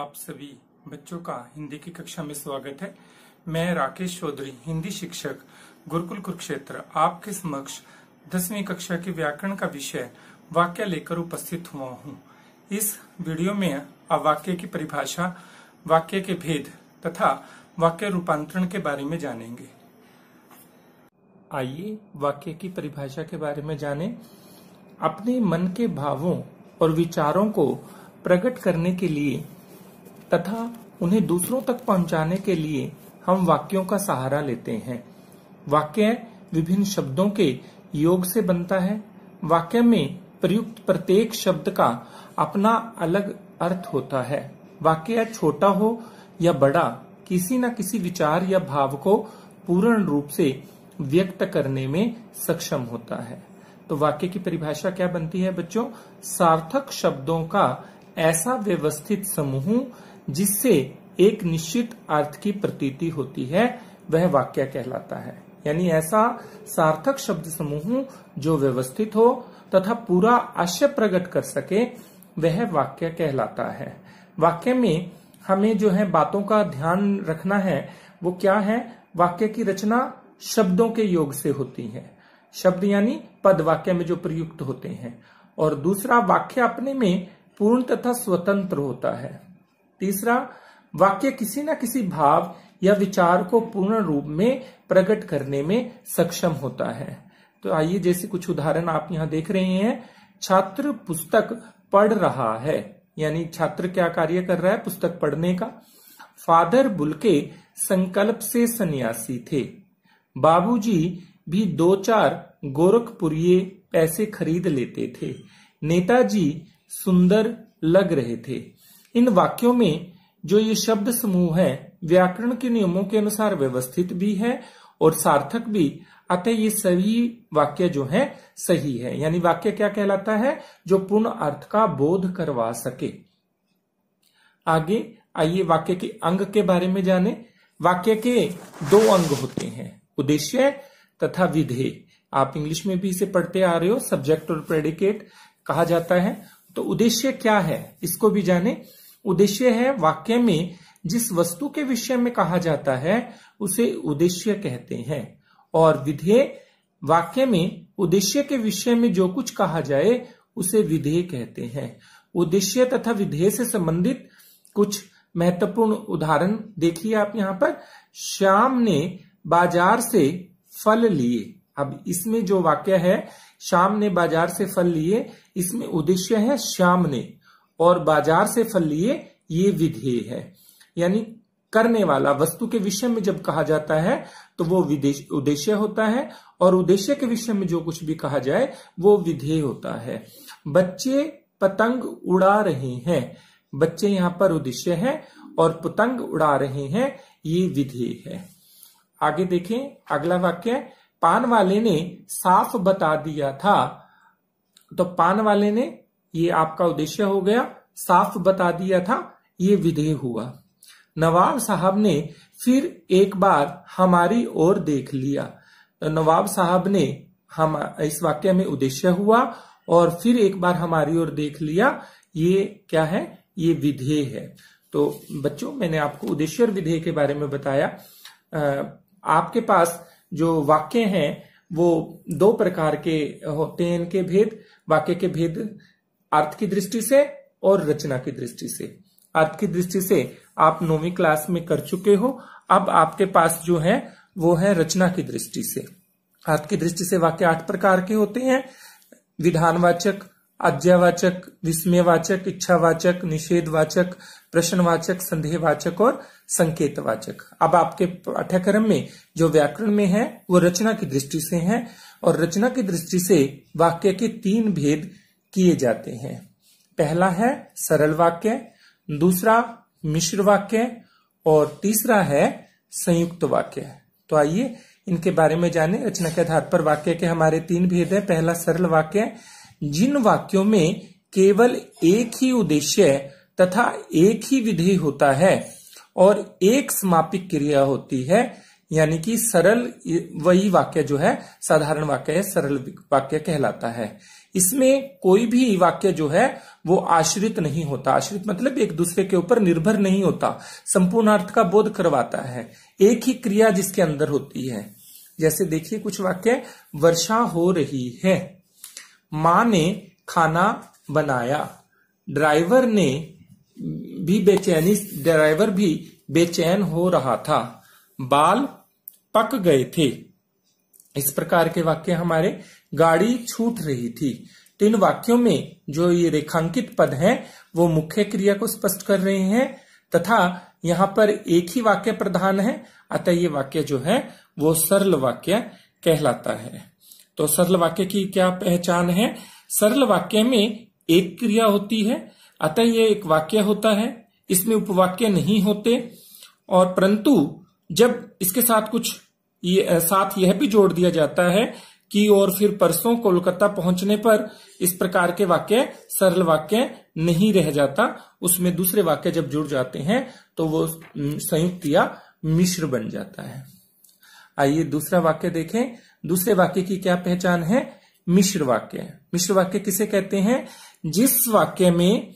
आप सभी बच्चों का हिंदी की कक्षा में स्वागत है मैं राकेश चौधरी हिंदी शिक्षक गुरुकुल कुरुक्षेत्र आपके समक्ष दसवीं कक्षा के व्याकरण का विषय वाक्य लेकर उपस्थित हुआ हूँ इस वीडियो में आप वाक्य की परिभाषा वाक्य के भेद तथा वाक्य रूपांतरण के बारे में जानेंगे आइए वाक्य की परिभाषा के बारे में जाने अपने मन के भावों और विचारों को प्रकट करने के लिए तथा उन्हें दूसरों तक पहुंचाने के लिए हम वाक्यों का सहारा लेते हैं वाक्य विभिन्न शब्दों के योग से बनता है वाक्य में प्रयुक्त प्रत्येक शब्द का अपना अलग अर्थ होता है वाक्य छोटा हो या बड़ा किसी न किसी विचार या भाव को पूर्ण रूप से व्यक्त करने में सक्षम होता है तो वाक्य की परिभाषा क्या बनती है बच्चों सार्थक शब्दों का ऐसा व्यवस्थित समूह जिससे एक निश्चित अर्थ की प्रतीति होती है वह वाक्य कहलाता है यानी ऐसा सार्थक शब्द समूह जो व्यवस्थित हो तथा पूरा आशय प्रकट कर सके वह वाक्य कहलाता है वाक्य में हमें जो है बातों का ध्यान रखना है वो क्या है वाक्य की रचना शब्दों के योग से होती है शब्द यानी पद वाक्य में जो प्रयुक्त होते हैं और दूसरा वाक्य अपने में पूर्ण तथा स्वतंत्र होता है तीसरा वाक्य किसी न किसी भाव या विचार को पूर्ण रूप में प्रकट करने में सक्षम होता है तो आइए जैसे कुछ उदाहरण आप यहाँ देख रहे हैं छात्र पुस्तक पढ़ रहा है यानी छात्र क्या कार्य कर रहा है पुस्तक पढ़ने का फादर बुलके संकल्प से सन्यासी थे बाबूजी भी दो चार गोरखपुरी पैसे खरीद लेते थे नेताजी सुंदर लग रहे थे इन वाक्यों में जो ये शब्द समूह है व्याकरण के नियमों के अनुसार व्यवस्थित भी है और सार्थक भी अतः ये सभी वाक्य जो है सही है यानी वाक्य क्या कहलाता है जो पूर्ण अर्थ का बोध करवा सके आगे आइए वाक्य के अंग के बारे में जाने वाक्य के दो अंग होते हैं उद्देश्य तथा विधेय आप इंग्लिश में भी इसे पढ़ते आ रहे हो सब्जेक्ट और प्रेडिकेट कहा जाता है तो उद्देश्य क्या है इसको भी जाने उद्देश्य है वाक्य में जिस वस्तु के विषय में कहा जाता है उसे उद्देश्य कहते हैं और विधेय वाक्य में उद्देश्य के विषय में जो कुछ कहा जाए उसे विधेय कहते हैं उद्देश्य तथा विधेय से संबंधित कुछ महत्वपूर्ण उदाहरण देखिए आप यहाँ पर श्याम ने बाजार से फल लिए अब इसमें जो वाक्य है श्याम ने बाजार से फल लिए इसमें उद्देश्य है श्याम ने और बाजार से फल लिए ये विधेय है यानी करने वाला वस्तु के विषय में जब कहा जाता है तो वो उद्देश्य होता है और उद्देश्य के विषय में जो कुछ भी कहा जाए वो विधेय होता है बच्चे पतंग उड़ा रहे हैं बच्चे यहां पर उद्देश्य है और पतंग उड़ा रहे हैं ये विधेय है आगे देखें अगला वाक्य पान वाले ने साफ बता दिया था तो पान वाले ने ये आपका उद्देश्य हो गया साफ बता दिया था ये विधेय हुआ नवाब साहब ने फिर एक बार हमारी ओर देख लिया नवाब साहब ने हम इस वाक्य में उद्देश्य हुआ और फिर एक बार हमारी ओर देख लिया ये क्या है ये विधेय है तो बच्चों मैंने आपको उद्देश्य और विधेय के बारे में बताया आपके पास जो वाक्य हैं वो दो प्रकार के होते हैं इनके भेद वाक्य के भेद अर्थ की दृष्टि से और रचना की दृष्टि से अर्थ की दृष्टि से आप नौवीं क्लास में कर चुके हो अब आपके पास जो है वो है रचना की दृष्टि से अर्थ की दृष्टि से वाक्य आठ प्रकार के होते हैं विधानवाचक अज्ञावाचक विस्मयवाचक इच्छावाचक निषेधवाचक प्रश्नवाचक संदेहवाचक और संकेतवाचक अब आपके पाठ्यक्रम में जो व्याकरण में है वो रचना की दृष्टि से है और रचना की दृष्टि से वाक्य के तीन भेद किए जाते हैं पहला है सरल वाक्य दूसरा मिश्र वाक्य और तीसरा है संयुक्त वाक्य तो आइए इनके बारे में जाने रचना के आधार पर वाक्य के हमारे तीन भेद है पहला सरल वाक्य जिन वाक्यों में केवल एक ही उद्देश्य तथा एक ही विधेय होता है और एक समापिक क्रिया होती है यानी कि सरल वही वाक्य जो है साधारण वाक्य है सरल वाक्य कहलाता है इसमें कोई भी वाक्य जो है वो आश्रित नहीं होता आश्रित मतलब एक दूसरे के ऊपर निर्भर नहीं होता संपूर्ण अर्थ का बोध करवाता है एक ही क्रिया जिसके अंदर होती है जैसे देखिए कुछ वाक्य वर्षा हो रही है माँ ने खाना बनाया ड्राइवर ने भी बेचैनी ड्राइवर भी बेचैन हो रहा था बाल पक गए थे इस प्रकार के वाक्य हमारे गाड़ी छूट रही थी तो इन वाक्यों में जो ये रेखांकित पद हैं वो मुख्य क्रिया को स्पष्ट कर रहे हैं तथा यहाँ पर एक ही वाक्य प्रधान है अतः ये वाक्य जो है वो सरल वाक्य कहलाता है तो सरल वाक्य की क्या पहचान है सरल वाक्य में एक क्रिया होती है अतः ये एक वाक्य होता है इसमें उपवाक्य नहीं होते और परंतु जब इसके साथ कुछ ये साथ यह भी जोड़ दिया जाता है कि और फिर परसों कोलकाता पहुंचने पर इस प्रकार के वाक्य सरल वाक्य नहीं रह जाता उसमें दूसरे वाक्य जब जुड़ जाते हैं तो वो संयुक्त या मिश्र बन जाता है आइए दूसरा वाक्य देखें दूसरे वाक्य की क्या पहचान है मिश्र वाक्य मिश्र वाक्य किसे कहते हैं जिस वाक्य में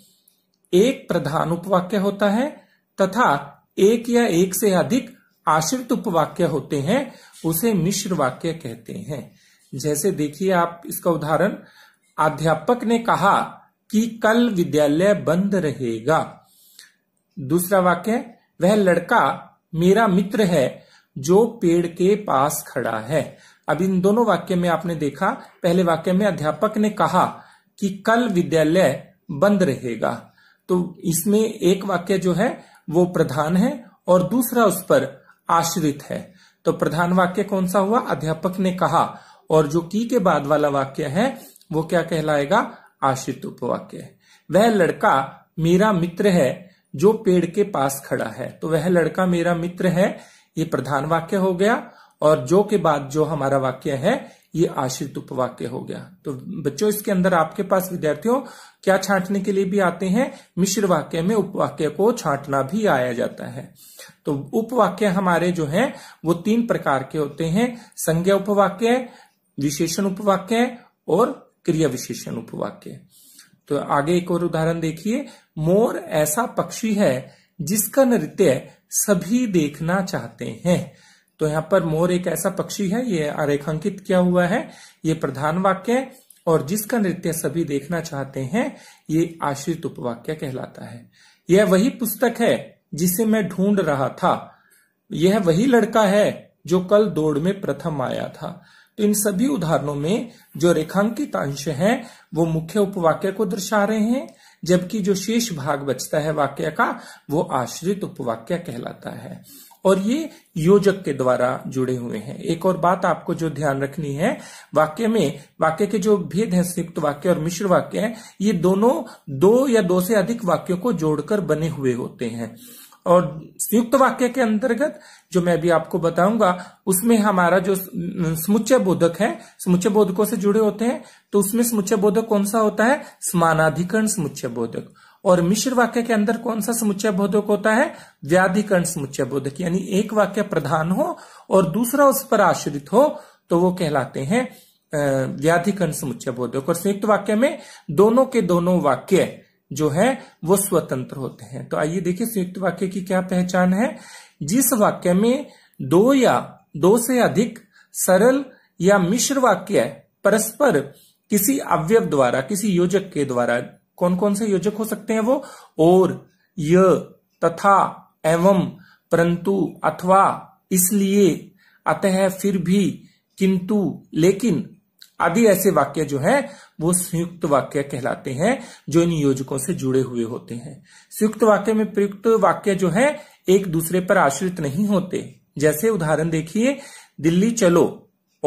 एक प्रधान उपवाक्य होता है तथा एक या एक से अधिक आश्रित उपवाक्य होते हैं उसे मिश्र वाक्य कहते हैं जैसे देखिए आप इसका उदाहरण अध्यापक ने कहा कि कल विद्यालय बंद रहेगा दूसरा वाक्य वह लड़का मेरा मित्र है जो पेड़ के पास खड़ा है अब इन दोनों वाक्य में आपने देखा पहले वाक्य में अध्यापक ने कहा कि कल विद्यालय बंद रहेगा तो इसमें एक वाक्य जो है वो प्रधान है और दूसरा उस पर आश्रित है तो प्रधान वाक्य कौन सा हुआ अध्यापक ने कहा और जो की के बाद वाला वाक्य है वो क्या कहलाएगा आश्रित उपवाक्य वह लड़का मेरा मित्र है जो पेड़ के पास खड़ा है तो वह लड़का मेरा मित्र है ये प्रधान वाक्य हो गया और जो के बाद जो हमारा वाक्य है ये आश्रित उपवाक्य हो गया तो बच्चों इसके अंदर आपके पास विद्यार्थियों क्या छांटने के लिए भी आते हैं मिश्र वाक्य में उपवाक्य को छांटना भी आया जाता है तो उपवाक्य हमारे जो है वो तीन प्रकार के होते हैं संज्ञा उपवाक्य विशेषण उपवाक्य और क्रिया विशेषण उपवाक्य तो आगे एक और उदाहरण देखिए मोर ऐसा पक्षी है जिसका नृत्य सभी देखना चाहते हैं तो यहाँ पर मोर एक ऐसा पक्षी है ये आरेखांकित किया हुआ है ये प्रधान वाक्य है और जिसका नृत्य सभी देखना चाहते हैं ये आश्रित उपवाक्य कहलाता है यह वही पुस्तक है जिसे मैं ढूंढ रहा था यह वही लड़का है जो कल दौड़ में प्रथम आया था तो इन सभी उदाहरणों में जो रेखांकित अंश है वो मुख्य उपवाक्य को दर्शा रहे हैं जबकि जो शेष भाग बचता है वाक्य का वो आश्रित उपवाक्य कहलाता है और ये योजक के द्वारा जुड़े हुए हैं एक और बात आपको जो ध्यान रखनी है वाक्य में वाक्य के जो भेद हैं संयुक्त वाक्य और मिश्र वाक्य हैं ये दोनों दो या दो से अधिक वाक्यों को जोड़कर बने हुए होते हैं और संयुक्त वाक्य के अंतर्गत जो मैं अभी आपको बताऊंगा उसमें हमारा जो समुच्चय बोधक है समुच्चय बोधकों से जुड़े होते हैं तो उसमें समुच्चय बोधक कौन सा होता है समानाधिकरण समुच्चय बोधक और मिश्र वाक्य के अंदर कौन सा समुच्चय बोधक होता है व्याधिकरण समुच्चय बोधक यानी एक वाक्य प्रधान हो और दूसरा उस पर आश्रित हो तो वो कहलाते हैं व्याधिकरण समुच्चय बोधक और संयुक्त वाक्य में दोनों के दोनों वाक्य जो है वो स्वतंत्र होते हैं तो आइए देखिए संयुक्त वाक्य की क्या पहचान है जिस वाक्य में दो या दो से अधिक सरल या मिश्र वाक्य परस्पर किसी अवयव द्वारा किसी योजक के द्वारा कौन कौन से योजक हो सकते हैं वो और य तथा एवं परंतु अथवा इसलिए अतः फिर भी किंतु लेकिन आदि ऐसे वाक्य जो है वो संयुक्त वाक्य कहलाते हैं जो इन योजकों से जुड़े हुए होते हैं संयुक्त वाक्य में प्रयुक्त वाक्य जो है एक दूसरे पर आश्रित नहीं होते जैसे उदाहरण देखिए दिल्ली चलो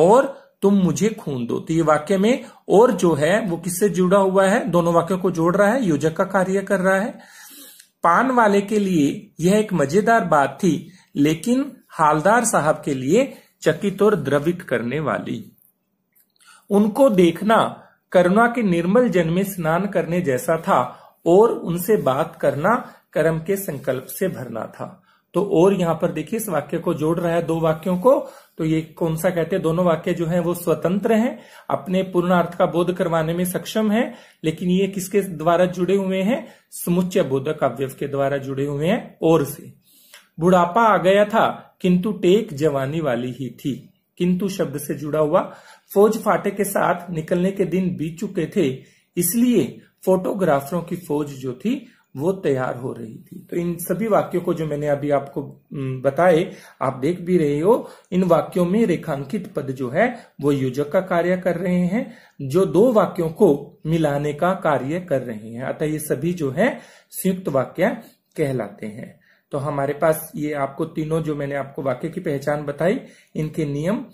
और तुम मुझे खून दो तो ये वाक्य में और जो है वो किससे जुड़ा हुआ है दोनों वाक्यों को जोड़ रहा है योजक का कार्य कर रहा है पान वाले के लिए यह एक मजेदार बात थी लेकिन हालदार साहब के लिए चकित और द्रवित करने वाली उनको देखना करुणा के निर्मल जन में स्नान करने जैसा था और उनसे बात करना कर्म के संकल्प से भरना था तो और यहां पर देखिए इस वाक्य को जोड़ रहा है दो वाक्यों को तो ये कौन सा कहते हैं दोनों वाक्य जो हैं वो स्वतंत्र हैं अपने पूर्णार्थ का बोध करवाने में सक्षम हैं लेकिन ये किसके द्वारा जुड़े हुए हैं समुच्चय बोधक अवयव के द्वारा जुड़े हुए हैं और से बुढ़ापा आ गया था किंतु टेक जवानी वाली ही थी किंतु शब्द से जुड़ा हुआ फौज फाटे के साथ निकलने के दिन बीत चुके थे इसलिए फोटोग्राफरों की फौज जो थी वो तैयार हो रही थी तो इन सभी वाक्यों को जो मैंने अभी आपको बताए आप देख भी रहे हो इन वाक्यों में रेखांकित पद जो है वो युजक का कार्य कर रहे हैं जो दो वाक्यों को मिलाने का कार्य कर रहे हैं अतः ये सभी जो है संयुक्त वाक्य कहलाते हैं तो हमारे पास ये आपको तीनों जो मैंने आपको वाक्य की पहचान बताई इनके नियम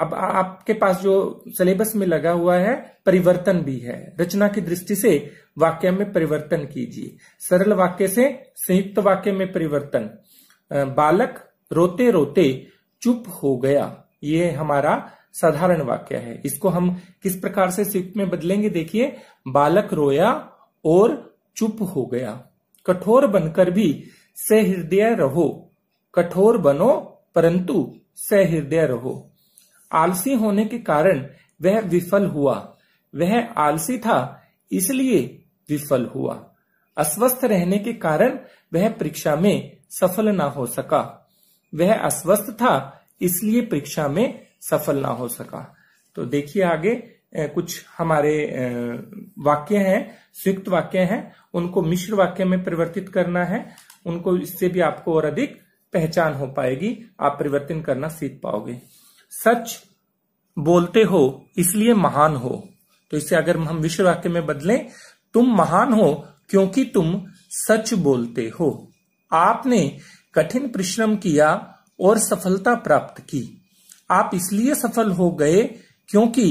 अब आपके पास जो सिलेबस में लगा हुआ है परिवर्तन भी है रचना की दृष्टि से वाक्य में परिवर्तन कीजिए सरल वाक्य से संयुक्त वाक्य में परिवर्तन बालक रोते रोते चुप हो गया ये हमारा साधारण वाक्य है इसको हम किस प्रकार से संयुक्त में बदलेंगे देखिए बालक रोया और चुप हो गया कठोर बनकर भी सहृदय रहो कठोर बनो परंतु सहृदय रहो आलसी होने के कारण वह विफल हुआ वह आलसी था इसलिए विफल हुआ अस्वस्थ रहने के कारण वह परीक्षा में सफल ना हो सका वह अस्वस्थ था इसलिए परीक्षा में सफल ना हो सका तो देखिए आगे कुछ हमारे वाक्य हैं संयुक्त वाक्य हैं उनको मिश्र वाक्य में परिवर्तित करना है उनको इससे भी आपको और अधिक पहचान हो पाएगी आप परिवर्तन करना सीख पाओगे सच बोलते हो इसलिए महान हो तो इसे अगर हम विश्व वाक्य में बदलें तुम महान हो क्योंकि तुम सच बोलते हो आपने कठिन परिश्रम किया और सफलता प्राप्त की आप इसलिए सफल हो गए क्योंकि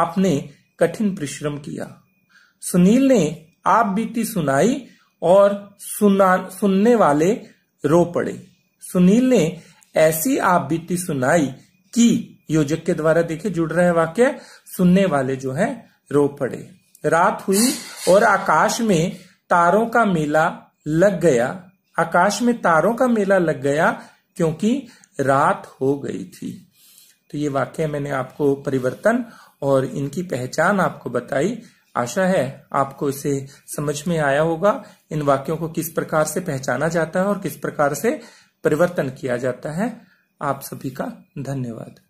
आपने कठिन परिश्रम किया सुनील ने आप बीती सुनाई और सुना सुनने वाले रो पड़े सुनील ने ऐसी आप बीती सुनाई की योजक के द्वारा देखिए जुड़ रहे वाक्य सुनने वाले जो है रो पड़े रात हुई और आकाश में तारों का मेला लग गया आकाश में तारों का मेला लग गया क्योंकि रात हो गई थी तो ये वाक्य मैंने आपको परिवर्तन और इनकी पहचान आपको बताई आशा है आपको इसे समझ में आया होगा इन वाक्यों को किस प्रकार से पहचाना जाता है और किस प्रकार से परिवर्तन किया जाता है आप सभी का धन्यवाद